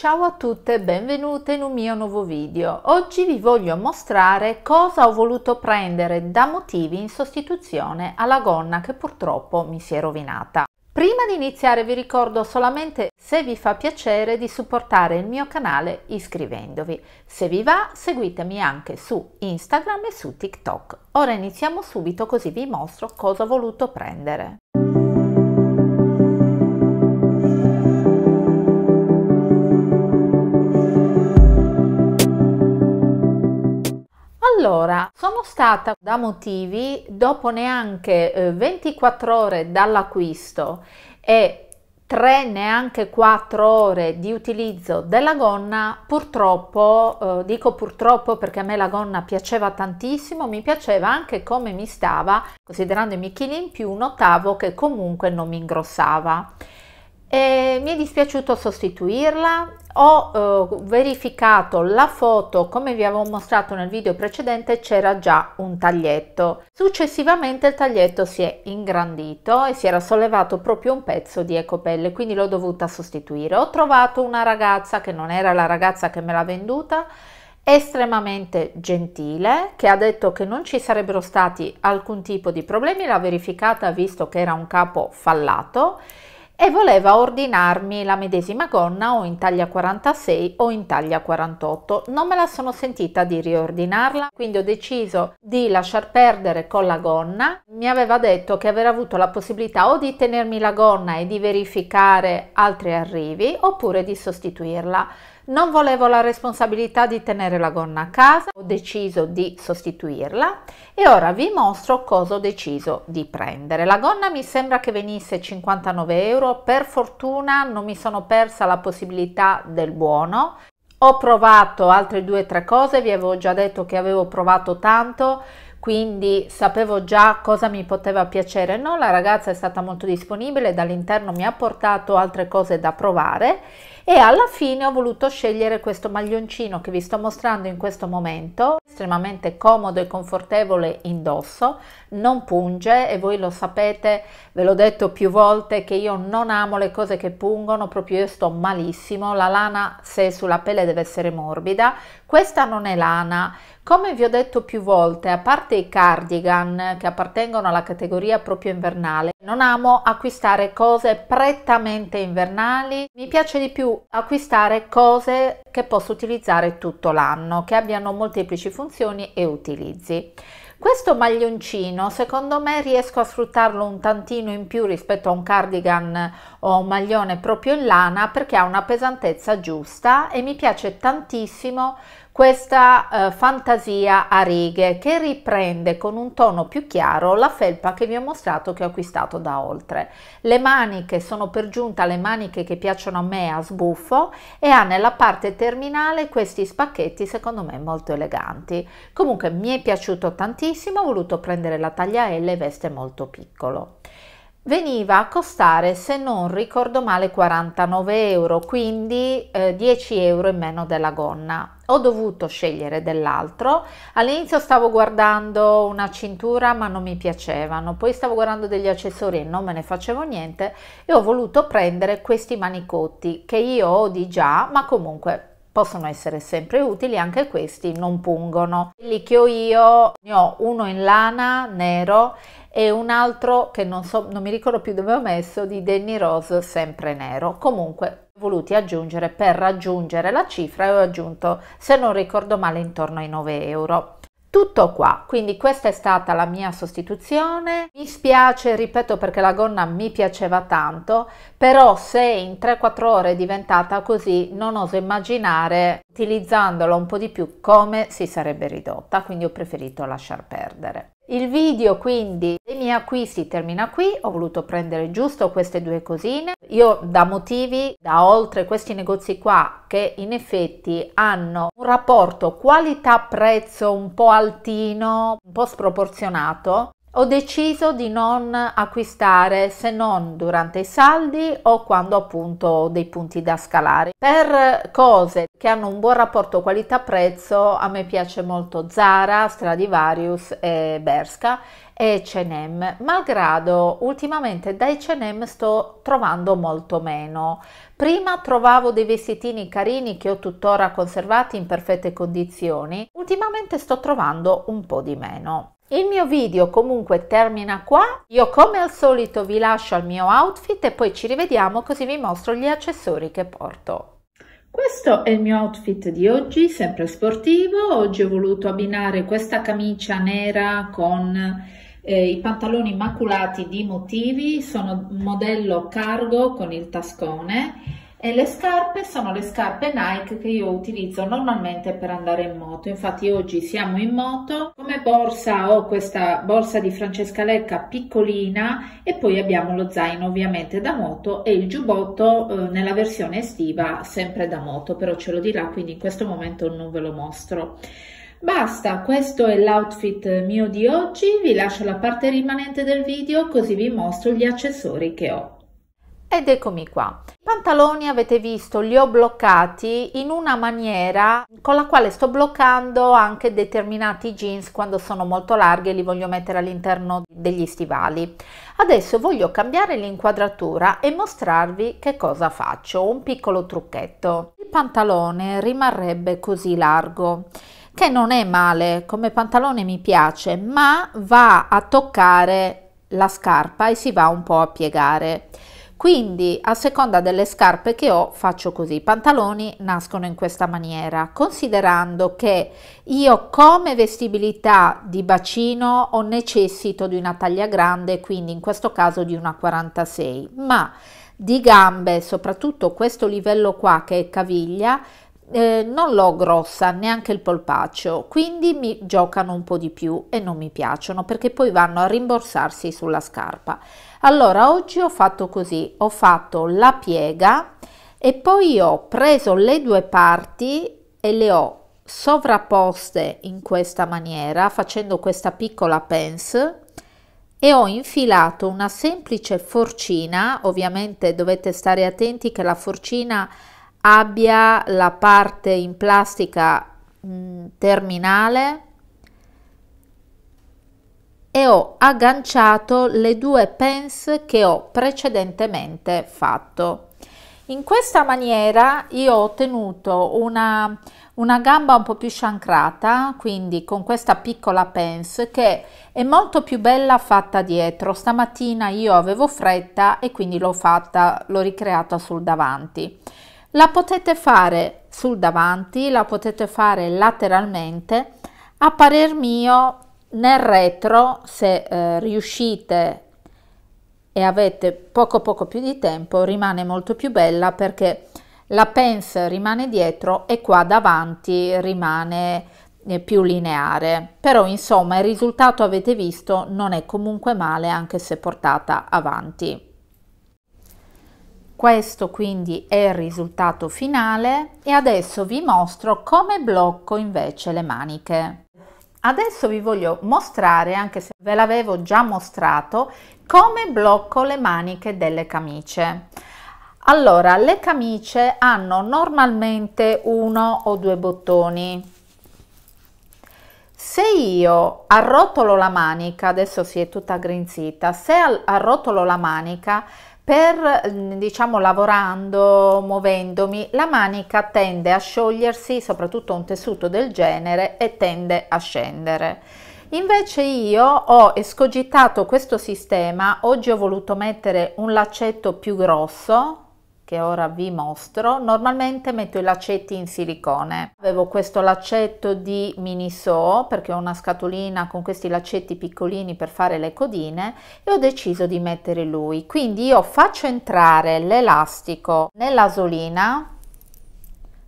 Ciao a tutte e benvenute in un mio nuovo video. Oggi vi voglio mostrare cosa ho voluto prendere da motivi in sostituzione alla gonna che purtroppo mi si è rovinata. Prima di iniziare vi ricordo solamente se vi fa piacere di supportare il mio canale iscrivendovi. Se vi va seguitemi anche su Instagram e su TikTok. Ora iniziamo subito così vi mostro cosa ho voluto prendere. Allora, sono stata da motivi dopo neanche eh, 24 ore dall'acquisto e 3 neanche 4 ore di utilizzo della gonna purtroppo eh, dico purtroppo perché a me la gonna piaceva tantissimo mi piaceva anche come mi stava considerando i miei chili in più notavo che comunque non mi ingrossava e mi è dispiaciuto sostituirla ho eh, verificato la foto come vi avevo mostrato nel video precedente c'era già un taglietto successivamente il taglietto si è ingrandito e si era sollevato proprio un pezzo di ecopelle quindi l'ho dovuta sostituire ho trovato una ragazza che non era la ragazza che me l'ha venduta estremamente gentile che ha detto che non ci sarebbero stati alcun tipo di problemi l'ha verificata visto che era un capo fallato e voleva ordinarmi la medesima gonna o in taglia 46 o in taglia 48. Non me la sono sentita di riordinarla, quindi ho deciso di lasciar perdere con la gonna. Mi aveva detto che aver avuto la possibilità o di tenermi la gonna e di verificare altri arrivi oppure di sostituirla non volevo la responsabilità di tenere la gonna a casa, ho deciso di sostituirla e ora vi mostro cosa ho deciso di prendere. La gonna mi sembra che venisse 59 euro, per fortuna non mi sono persa la possibilità del buono, ho provato altre due o tre cose, vi avevo già detto che avevo provato tanto, quindi sapevo già cosa mi poteva piacere. No, la ragazza è stata molto disponibile, dall'interno mi ha portato altre cose da provare e alla fine ho voluto scegliere questo maglioncino che vi sto mostrando in questo momento estremamente comodo e confortevole indosso non punge e voi lo sapete ve l'ho detto più volte che io non amo le cose che pungono proprio io sto malissimo la lana se sulla pelle deve essere morbida questa non è lana come vi ho detto più volte a parte i cardigan che appartengono alla categoria proprio invernale non amo acquistare cose prettamente invernali, mi piace di più acquistare cose che posso utilizzare tutto l'anno, che abbiano molteplici funzioni e utilizzi. Questo maglioncino secondo me riesco a sfruttarlo un tantino in più rispetto a un cardigan ho un maglione proprio in lana perché ha una pesantezza giusta e mi piace tantissimo questa eh, fantasia a righe che riprende con un tono più chiaro la felpa che vi ho mostrato che ho acquistato da oltre. Le maniche sono per giunta le maniche che piacciono a me a sbuffo e ha nella parte terminale questi spacchetti secondo me molto eleganti. Comunque mi è piaciuto tantissimo, ho voluto prendere la taglia L e veste molto piccolo veniva a costare, se non ricordo male, 49 euro, quindi eh, 10 euro in meno della gonna. Ho dovuto scegliere dell'altro. All'inizio stavo guardando una cintura, ma non mi piacevano. Poi stavo guardando degli accessori e non me ne facevo niente e ho voluto prendere questi manicotti che io ho di già, ma comunque possono essere sempre utili, anche questi non pungono. Quelli che ho io, ne ho uno in lana nero e un altro che non, so, non mi ricordo più dove ho messo, di Danny Rose, sempre nero. Comunque voluti aggiungere per raggiungere la cifra e ho aggiunto, se non ricordo male, intorno ai 9 euro. Tutto qua, quindi questa è stata la mia sostituzione. Mi spiace, ripeto, perché la gonna mi piaceva tanto, però se in 3-4 ore è diventata così, non oso immaginare utilizzandola un po' di più come si sarebbe ridotta, quindi ho preferito lasciar perdere. Il video quindi dei miei acquisti termina qui, ho voluto prendere giusto queste due cosine, io da motivi, da oltre questi negozi qua che in effetti hanno un rapporto qualità-prezzo un po' altino, un po' sproporzionato, ho deciso di non acquistare se non durante i saldi o quando appunto ho dei punti da scalare. Per cose che hanno un buon rapporto qualità-prezzo a me piace molto Zara, Stradivarius e Berska e H&M, malgrado ultimamente da H&M sto trovando molto meno. Prima trovavo dei vestitini carini che ho tuttora conservati in perfette condizioni, ultimamente sto trovando un po' di meno. Il mio video comunque termina qua, io come al solito vi lascio al mio outfit e poi ci rivediamo così vi mostro gli accessori che porto. Questo è il mio outfit di oggi, sempre sportivo, oggi ho voluto abbinare questa camicia nera con eh, i pantaloni maculati di motivi, sono modello cargo con il tascone e le scarpe sono le scarpe Nike che io utilizzo normalmente per andare in moto. Infatti oggi siamo in moto. Come borsa ho questa borsa di Francesca Lecca piccolina e poi abbiamo lo zaino ovviamente da moto e il giubbotto eh, nella versione estiva sempre da moto, però ce lo dirà, quindi in questo momento non ve lo mostro. Basta, questo è l'outfit mio di oggi, vi lascio la parte rimanente del video così vi mostro gli accessori che ho. Ed eccomi qua. I pantaloni avete visto, li ho bloccati in una maniera con la quale sto bloccando anche determinati jeans quando sono molto larghi e li voglio mettere all'interno degli stivali. Adesso voglio cambiare l'inquadratura e mostrarvi che cosa faccio, un piccolo trucchetto. Il pantalone rimarrebbe così largo che non è male, come pantalone mi piace, ma va a toccare la scarpa e si va un po' a piegare quindi a seconda delle scarpe che ho faccio così i pantaloni nascono in questa maniera considerando che io come vestibilità di bacino ho necessito di una taglia grande quindi in questo caso di una 46 ma di gambe soprattutto questo livello qua che è caviglia eh, non l'ho grossa neanche il polpaccio quindi mi giocano un po' di più e non mi piacciono perché poi vanno a rimborsarsi sulla scarpa allora oggi ho fatto così ho fatto la piega e poi ho preso le due parti e le ho sovrapposte in questa maniera facendo questa piccola pence e ho infilato una semplice forcina ovviamente dovete stare attenti che la forcina abbia la parte in plastica mh, mm, terminale e ho agganciato le due pens che ho precedentemente fatto. In questa maniera io ho ottenuto una, una, gamba un po' più sciancrata, quindi con questa piccola pence che è molto più bella fatta dietro. Stamattina io avevo fretta e quindi l'ho fatta, l'ho ricreata sul davanti. La potete fare sul davanti, la potete fare lateralmente, a parer mio nel retro se eh, riuscite e avete poco poco più di tempo rimane molto più bella perché la pence rimane dietro e qua davanti rimane eh, più lineare però insomma il risultato avete visto non è comunque male anche se portata avanti questo quindi è il risultato finale e adesso vi mostro come blocco invece le maniche. Adesso vi voglio mostrare, anche se ve l'avevo già mostrato, come blocco le maniche delle camicie. Allora, le camicie hanno normalmente uno o due bottoni. Se io arrotolo la manica, adesso si è tutta grinzita, se arrotolo la manica per diciamo lavorando muovendomi la manica tende a sciogliersi soprattutto un tessuto del genere e tende a scendere invece io ho escogitato questo sistema oggi ho voluto mettere un laccetto più grosso che ora vi mostro, normalmente metto i lacetti in silicone. Avevo questo lacetto di Miniso perché ho una scatolina con questi lacetti piccolini per fare le codine e ho deciso di mettere lui. Quindi io faccio entrare l'elastico nell'asolina,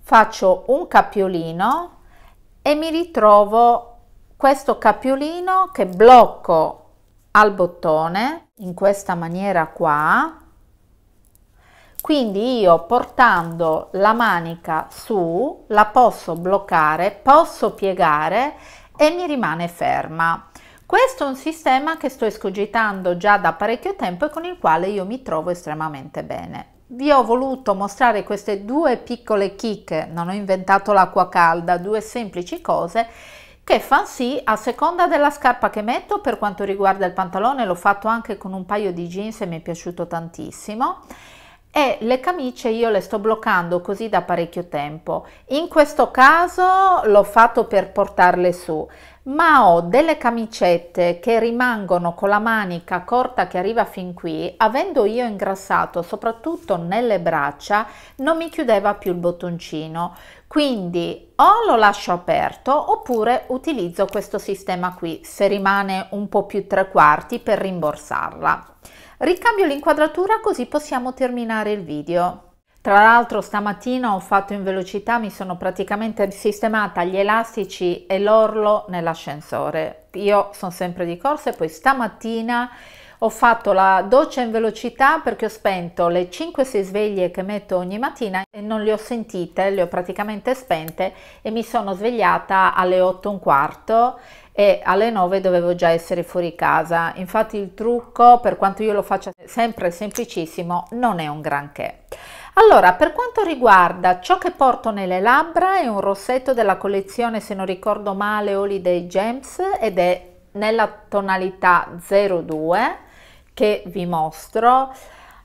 faccio un cappiolino e mi ritrovo questo cappiolino che blocco al bottone in questa maniera qua quindi io portando la manica su la posso bloccare posso piegare e mi rimane ferma questo è un sistema che sto escogitando già da parecchio tempo e con il quale io mi trovo estremamente bene vi ho voluto mostrare queste due piccole chicche non ho inventato l'acqua calda due semplici cose che fan sì a seconda della scarpa che metto per quanto riguarda il pantalone l'ho fatto anche con un paio di jeans e mi è piaciuto tantissimo e le camicie io le sto bloccando così da parecchio tempo in questo caso l'ho fatto per portarle su ma ho delle camicette che rimangono con la manica corta che arriva fin qui avendo io ingrassato soprattutto nelle braccia non mi chiudeva più il bottoncino quindi o lo lascio aperto oppure utilizzo questo sistema qui se rimane un po più tre quarti per rimborsarla Ricambio l'inquadratura così possiamo terminare il video. Tra l'altro stamattina ho fatto in velocità, mi sono praticamente sistemata gli elastici e l'orlo nell'ascensore. Io sono sempre di corsa e poi stamattina ho fatto la doccia in velocità perché ho spento le 5-6 sveglie che metto ogni mattina e non le ho sentite, le ho praticamente spente e mi sono svegliata alle 8 e un quarto e alle 9 dovevo già essere fuori casa. Infatti il trucco, per quanto io lo faccia sempre semplicissimo, non è un granché. Allora, per quanto riguarda ciò che porto nelle labbra, è un rossetto della collezione, se non ricordo male, Holiday Gems ed è nella tonalità 02 che vi mostro.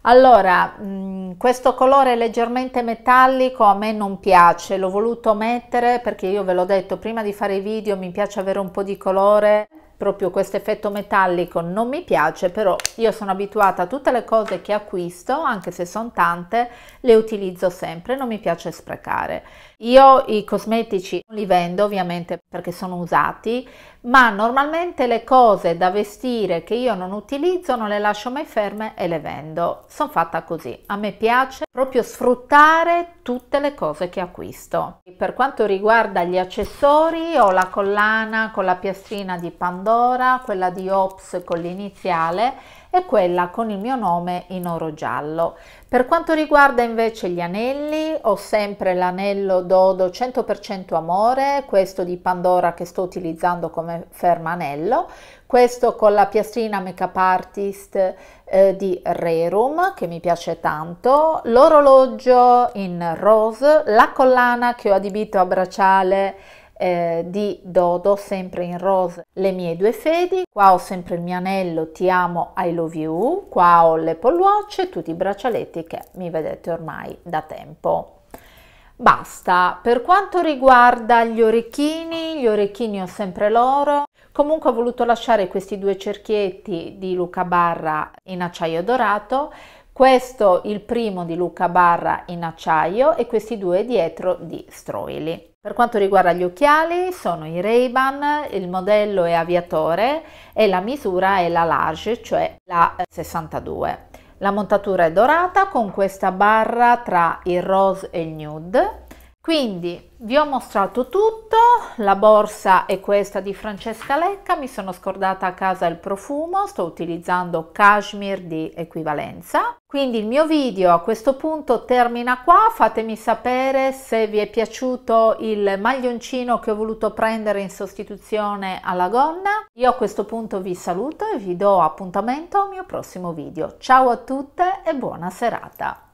Allora, mm, questo colore leggermente metallico a me non piace, l'ho voluto mettere perché io ve l'ho detto prima di fare i video, mi piace avere un po' di colore, proprio questo effetto metallico non mi piace, però io sono abituata a tutte le cose che acquisto, anche se sono tante, le utilizzo sempre, non mi piace sprecare. Io i cosmetici li vendo ovviamente perché sono usati, ma normalmente le cose da vestire che io non utilizzo non le lascio mai ferme e le vendo. Sono fatta così. A me piace proprio sfruttare tutte le cose che acquisto. Per quanto riguarda gli accessori ho la collana con la piastrina di Pandora, quella di Ops con l'iniziale e quella con il mio nome in oro giallo. Per quanto riguarda invece gli anelli, ho sempre l'anello Dodo 100% Amore, questo di Pandora che sto utilizzando come fermanello, questo con la piastrina Makeup Artist eh, di Rerum che mi piace tanto, l'orologio in rose, la collana che ho adibito a bracciale eh, di Dodo, sempre in rosa, le mie due fedi, qua ho sempre il mio anello Ti amo, I love you, qua ho le Watch tutti i braccialetti che mi vedete ormai da tempo. Basta, per quanto riguarda gli orecchini, gli orecchini ho sempre loro, comunque ho voluto lasciare questi due cerchietti di Luca Barra in acciaio dorato questo il primo di Luca Barra in acciaio e questi due dietro di Stroili. Per quanto riguarda gli occhiali sono i ray ban il modello è aviatore e la misura è la large, cioè la 62. Eh, la montatura è dorata con questa barra tra il rose e il nude, quindi vi ho mostrato tutto, la borsa è questa di Francesca Lecca, mi sono scordata a casa il profumo, sto utilizzando cashmere di equivalenza. Quindi il mio video a questo punto termina qua, fatemi sapere se vi è piaciuto il maglioncino che ho voluto prendere in sostituzione alla gonna. Io a questo punto vi saluto e vi do appuntamento al mio prossimo video. Ciao a tutte e buona serata!